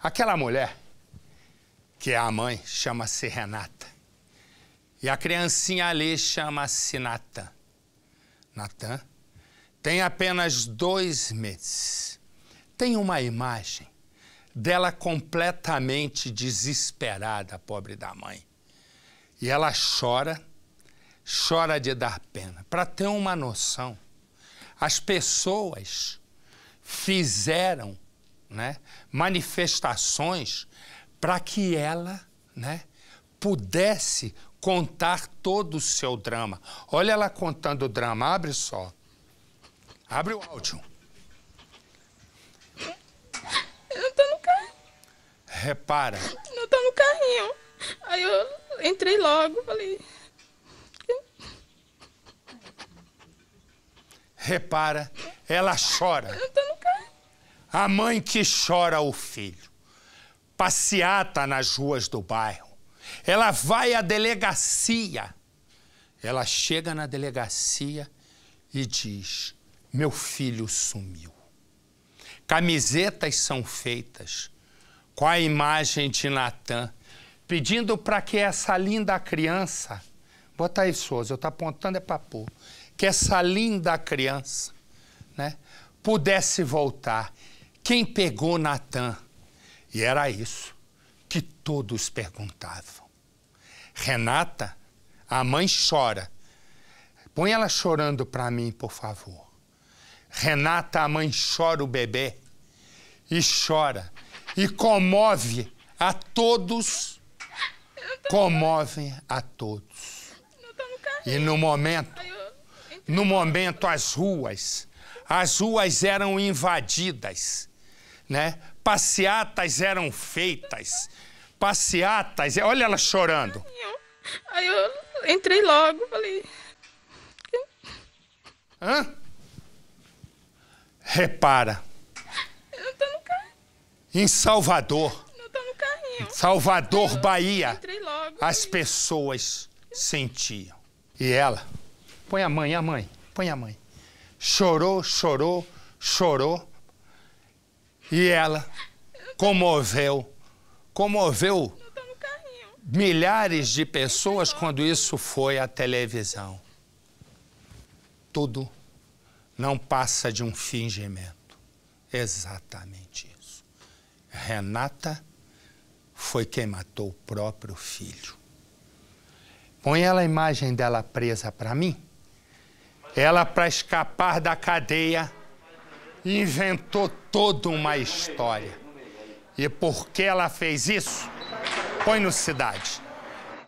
Aquela mulher, que é a mãe, chama-se Renata. E a criancinha ali chama-se Natan. Natan tem apenas dois meses. Tem uma imagem dela completamente desesperada, pobre da mãe. E ela chora, chora de dar pena. Para ter uma noção, as pessoas fizeram né, manifestações para que ela né, pudesse contar todo o seu drama. Olha ela contando o drama, abre só. Abre o áudio. Eu tô no carrinho. Repara. Eu tô no carrinho. Aí eu entrei logo, falei. Repara, ela chora. Eu a mãe que chora o filho. Passeata nas ruas do bairro. Ela vai à delegacia. Ela chega na delegacia e diz: Meu filho sumiu. Camisetas são feitas com a imagem de Natan, pedindo para que essa linda criança. Bota aí, Souza, eu estou apontando é para pôr. Que essa linda criança né, pudesse voltar quem pegou Natan? E era isso que todos perguntavam. Renata, a mãe chora. Põe ela chorando para mim, por favor. Renata, a mãe chora o bebê e chora e comove a todos. Comovem a todos. E no momento, no momento as ruas, as ruas eram invadidas né? Passeatas eram feitas. Passeatas. É, olha ela chorando. Aí eu entrei logo, falei. Hã? Repara. Eu tô no carrinho. Em Salvador. Eu tô no carrinho. Salvador, eu Bahia. Entrei logo. As pessoas sentiam. E ela. Põe a mãe, a mãe. Põe a mãe. Chorou, chorou, chorou. E ela comoveu, comoveu milhares de pessoas quando isso foi à televisão. Tudo não passa de um fingimento. Exatamente isso. Renata foi quem matou o próprio filho. Põe ela a imagem dela presa para mim. Ela, para escapar da cadeia, inventou toda uma história. E por que ela fez isso? Põe no Cidade.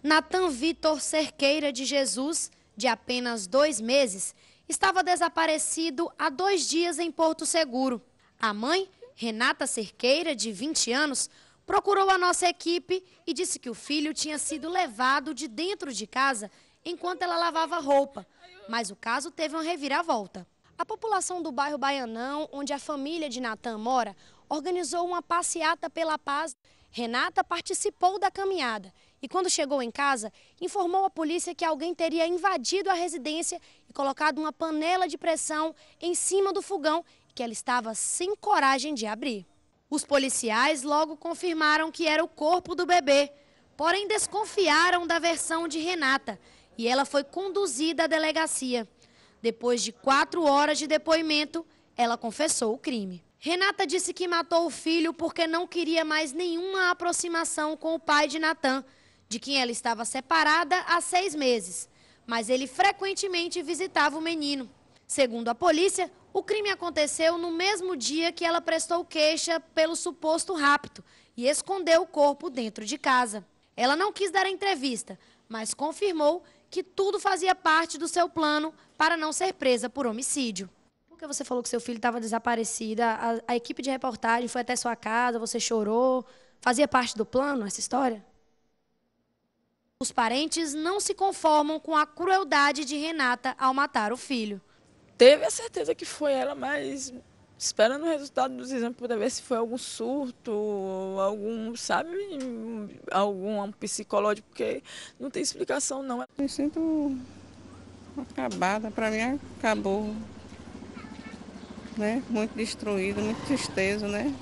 Natan Vitor Cerqueira de Jesus, de apenas dois meses, estava desaparecido há dois dias em Porto Seguro. A mãe, Renata Cerqueira, de 20 anos, procurou a nossa equipe e disse que o filho tinha sido levado de dentro de casa enquanto ela lavava roupa. Mas o caso teve uma reviravolta. A população do bairro Baianão, onde a família de Natan mora, organizou uma passeata pela paz. Renata participou da caminhada e, quando chegou em casa, informou a polícia que alguém teria invadido a residência e colocado uma panela de pressão em cima do fogão que ela estava sem coragem de abrir. Os policiais logo confirmaram que era o corpo do bebê, porém desconfiaram da versão de Renata e ela foi conduzida à delegacia. Depois de quatro horas de depoimento, ela confessou o crime. Renata disse que matou o filho porque não queria mais nenhuma aproximação com o pai de Natan, de quem ela estava separada há seis meses. Mas ele frequentemente visitava o menino. Segundo a polícia, o crime aconteceu no mesmo dia que ela prestou queixa pelo suposto rapto e escondeu o corpo dentro de casa. Ela não quis dar entrevista, mas confirmou que tudo fazia parte do seu plano para não ser presa por homicídio. Porque você falou que seu filho estava desaparecido, a, a equipe de reportagem foi até sua casa, você chorou. Fazia parte do plano essa história? Os parentes não se conformam com a crueldade de Renata ao matar o filho. Teve a certeza que foi ela, mas esperando o resultado dos exames para ver se foi algum surto, algum, sabe, algum psicológico, porque não tem explicação não. Me sinto acabada, para mim acabou, né? Muito destruído, muito tristeza, né?